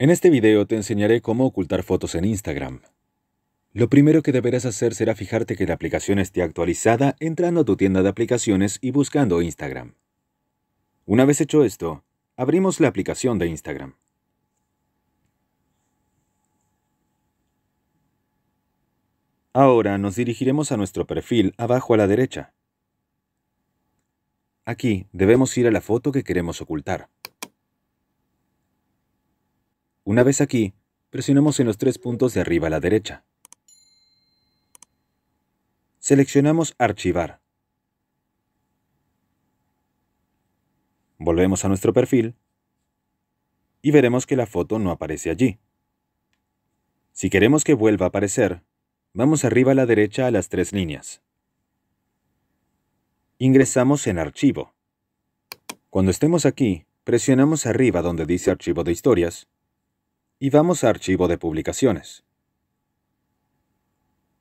En este video te enseñaré cómo ocultar fotos en Instagram. Lo primero que deberás hacer será fijarte que la aplicación esté actualizada entrando a tu tienda de aplicaciones y buscando Instagram. Una vez hecho esto, abrimos la aplicación de Instagram. Ahora nos dirigiremos a nuestro perfil abajo a la derecha. Aquí debemos ir a la foto que queremos ocultar. Una vez aquí, presionamos en los tres puntos de arriba a la derecha. Seleccionamos Archivar. Volvemos a nuestro perfil y veremos que la foto no aparece allí. Si queremos que vuelva a aparecer, vamos arriba a la derecha a las tres líneas. Ingresamos en Archivo. Cuando estemos aquí, presionamos arriba donde dice Archivo de historias y vamos a Archivo de Publicaciones.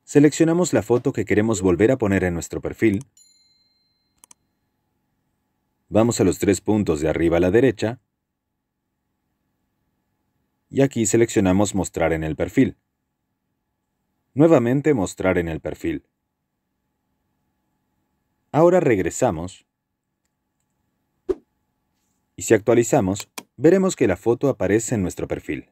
Seleccionamos la foto que queremos volver a poner en nuestro perfil. Vamos a los tres puntos de arriba a la derecha. Y aquí seleccionamos Mostrar en el perfil. Nuevamente Mostrar en el perfil. Ahora regresamos. Y si actualizamos, veremos que la foto aparece en nuestro perfil.